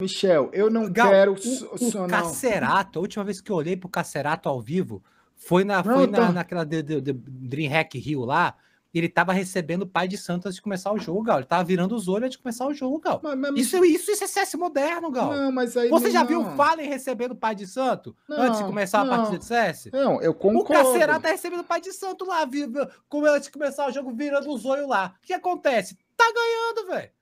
Michel, eu não Gal, quero. O, o Cacerato, a última vez que eu olhei pro Cacerato ao vivo foi, na, não, foi na, então. naquela de, de, de Dreamhack Rio lá. Ele tava recebendo o pai de santo antes de começar o jogo, Gal. Ele tava virando os olhos antes de começar o jogo, Gal. Mas, mas... Isso, isso, isso é CS moderno, Gal. Não, mas aí Você não... já viu o Fallen recebendo o pai de santo não, antes de começar não. a partida de CS? Não, eu concordo. O Cacerato tá recebendo o pai de santo lá, viu, antes de começar o jogo, virando os olhos lá. O que acontece? Tá ganhando, velho.